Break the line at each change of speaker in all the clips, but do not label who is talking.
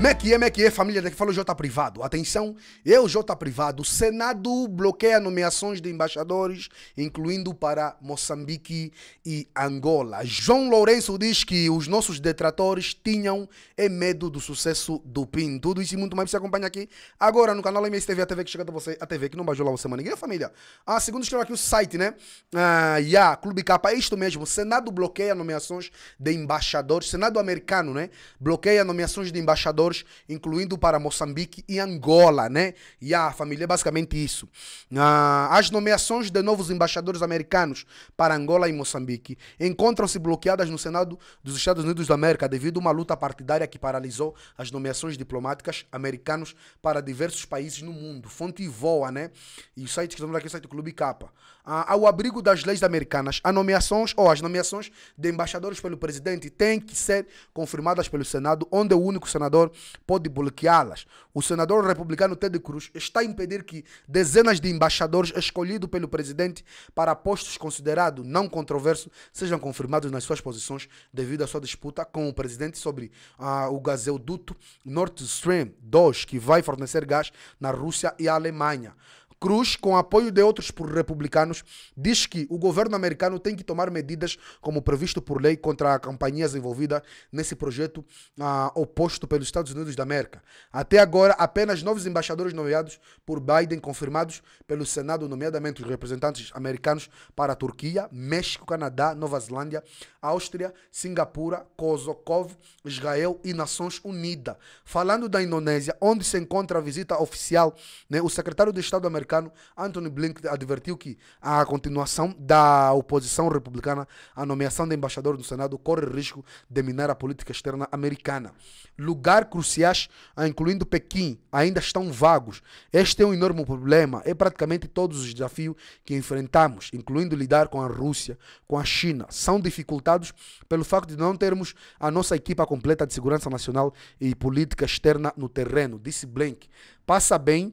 Mequie, Mequie, família daqui falou J Privado. Atenção, eu, J Privado, Senado bloqueia nomeações de embaixadores, incluindo para Moçambique e Angola. João Lourenço diz que os nossos detratores tinham é medo do sucesso do PIN. Tudo isso e muito mais você acompanha aqui agora no canal MSTV, a TV que chega até você, a TV que não bajou lá você, semana Ninguém, família. Ah, segundo escreveu aqui o site, né? Ah, yeah, Clube K, é isto mesmo. Senado bloqueia nomeações de embaixadores. Senado americano, né? Bloqueia nomeações de embaixadores jogadores, incluindo para Moçambique e Angola, né? E a família é basicamente isso. Ah, as nomeações de novos embaixadores americanos para Angola e Moçambique encontram-se bloqueadas no Senado dos Estados Unidos da América devido a uma luta partidária que paralisou as nomeações diplomáticas americanas para diversos países no mundo. Fonte voa, né? E o site que estamos aqui é o site do Clube Capa. Ah, ao abrigo das leis americanas, as nomeações ou as nomeações de embaixadores pelo presidente têm que ser confirmadas pelo Senado, onde o único senador pode bloqueá-las. O senador republicano Ted Cruz está a impedir que dezenas de embaixadores escolhidos pelo presidente para postos considerados não controversos sejam confirmados nas suas posições devido à sua disputa com o presidente sobre ah, o gaseoduto Nord Stream 2, que vai fornecer gás na Rússia e Alemanha. Cruz, com apoio de outros republicanos, diz que o governo americano tem que tomar medidas, como previsto por lei, contra campanha envolvidas nesse projeto ah, oposto pelos Estados Unidos da América. Até agora, apenas novos embaixadores nomeados por Biden, confirmados pelo Senado, nomeadamente os representantes americanos para a Turquia, México, Canadá, Nova Zelândia, Áustria, Singapura, Kosovo, Israel e Nações Unidas. Falando da Indonésia, onde se encontra a visita oficial, né, o secretário de Estado americano norte-americano Anthony Blinken advertiu que a continuação da oposição republicana à nomeação de embaixador no Senado corre risco de minar a política externa americana. Lugar cruciais, ah, incluindo Pequim, ainda estão vagos. Este é um enorme problema. É praticamente todos os desafios que enfrentamos, incluindo lidar com a Rússia, com a China, são dificultados pelo facto de não termos a nossa equipa completa de segurança nacional e política externa no terreno, disse Blink. Passa bem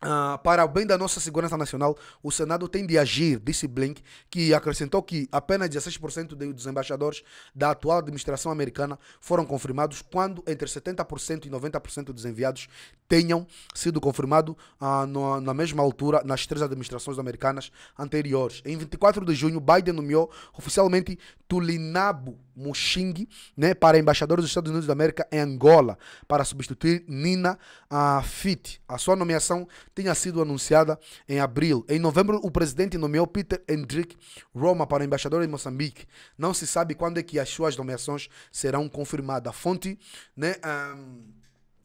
Uh, para o bem da nossa segurança nacional, o Senado tem de agir, disse Blink, que acrescentou que apenas 16% dos embaixadores da atual administração americana foram confirmados, quando entre 70% e 90% dos enviados tenham sido confirmados uh, no, na mesma altura nas três administrações americanas anteriores. Em 24 de junho, Biden nomeou oficialmente Tulinabo Muxingue né, para embaixador dos Estados Unidos da América em Angola, para substituir Nina uh, ah, Fit. A sua nomeação tinha sido anunciada em abril. Em novembro, o presidente nomeou Peter Hendrik Roma para embaixador em Moçambique. Não se sabe quando é que as suas nomeações serão confirmadas. Fonte, né? Um,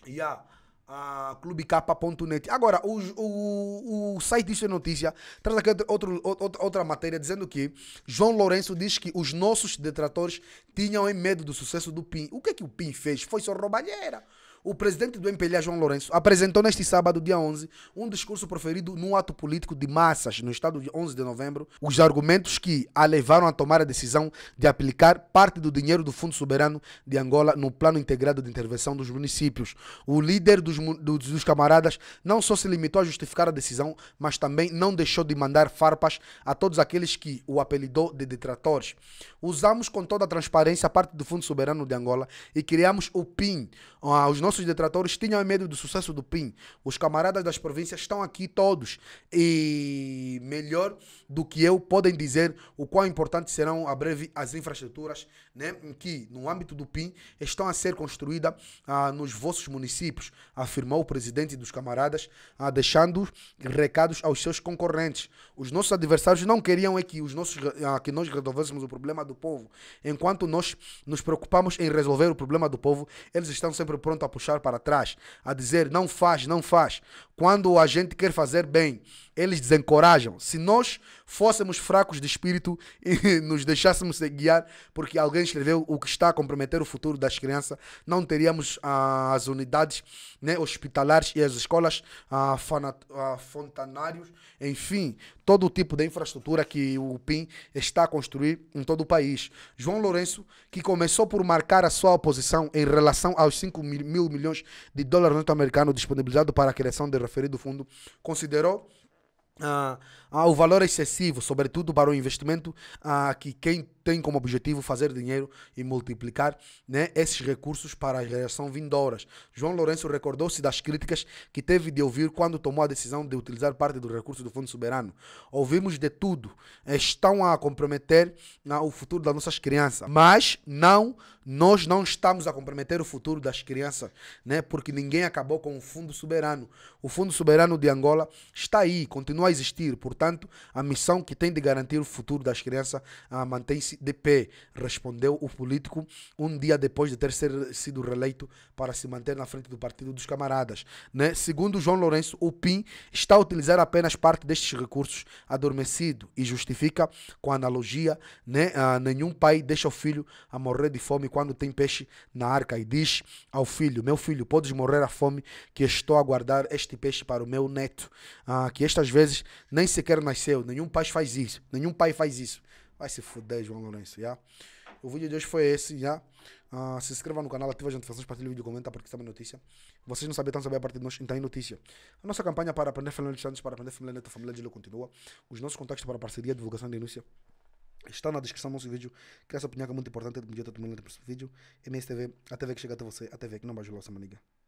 yeah uh, clubecapa.net. Agora, o, o, o site Isto é Notícia traz aqui outro, outro, outra matéria dizendo que João Lourenço diz que os nossos detratores tinham medo do sucesso do PIN. O que é que o PIN fez? Foi só roubalheira. O presidente do MPLA, João Lourenço, apresentou neste sábado, dia 11, um discurso proferido num ato político de massas no estado de 11 de novembro, os argumentos que a levaram a tomar a decisão de aplicar parte do dinheiro do Fundo Soberano de Angola no Plano Integrado de Intervenção dos Municípios. O líder dos, dos camaradas não só se limitou a justificar a decisão, mas também não deixou de mandar farpas a todos aqueles que o apelidou de detratores. Usamos com toda a transparência a parte do Fundo Soberano de Angola e criamos o PIN aos ah, nossos nossos detratores tinham medo do sucesso do PIN. Os camaradas das províncias estão aqui todos. E melhor do que eu, podem dizer o quão importantes serão a breve as infraestruturas né, que, no âmbito do PIN, estão a ser construídas ah, nos vossos municípios, afirmou o presidente dos camaradas, ah, deixando recados aos seus concorrentes. Os nossos adversários não queriam é que, os nossos, ah, que nós resolvêssemos o problema do povo. Enquanto nós nos preocupamos em resolver o problema do povo, eles estão sempre prontos a puxar puxar para trás, a dizer não faz, não faz, quando a gente quer fazer bem, eles desencorajam. Se nós fôssemos fracos de espírito e nos deixássemos guiar porque alguém escreveu o que está a comprometer o futuro das crianças, não teríamos ah, as unidades né, hospitalares e as escolas ah, ah, fontanários, enfim, todo o tipo de infraestrutura que o PIN está a construir em todo o país. João Lourenço, que começou por marcar a sua oposição em relação aos 5 mil, mil milhões de dólares norte-americanos disponibilizados para a criação de referido fundo, considerou ah, ah, o valor excessivo, sobretudo para o investimento ah, que quem tem como objetivo fazer dinheiro e multiplicar né, esses recursos para a geração vindouras. João Lourenço recordou-se das críticas que teve de ouvir quando tomou a decisão de utilizar parte do recurso do Fundo Soberano. Ouvimos de tudo. Estão a comprometer né, o futuro das nossas crianças. Mas não, nós não estamos a comprometer o futuro das crianças, né? porque ninguém acabou com o Fundo Soberano. O Fundo Soberano de Angola está aí, continua a existir. Portanto, a missão que tem de garantir o futuro das crianças mantém-se SDP, respondeu o político um dia depois de ter ser, sido reeleito para se manter na frente do Partido dos Camaradas. Né? Segundo João Lourenço, o PIN está a utilizar apenas parte destes recursos adormecido e justifica com analogia: né? Ah, nenhum pai deixa o filho a morrer de fome quando tem peixe na arca e diz ao filho: Meu filho, podes morrer à fome que estou a guardar este peixe para o meu neto, ah, que estas vezes nem sequer nasceu. Nenhum pai faz isso, nenhum pai faz isso. Vai se fuder, João Lourenço, já. O vídeo de hoje foi esse, já. Uh, se inscreva no canal, ative as notificações, partilhe o vídeo, comenta, porque é uma notícia. Vocês não sabem, estão sabendo a partir de nós, então é notícia. A nossa campanha para aprender Fernando Santos, para aprender Fernando Neto, Família Lula, continua. Os nossos contatos para parceria, divulgação e denúncia está na descrição do nosso vídeo. Que essa opinião é muito importante, é todo mundo para esse vídeo. MSTV, a TV que chega até você, a TV que não vai ajudar essa maniga.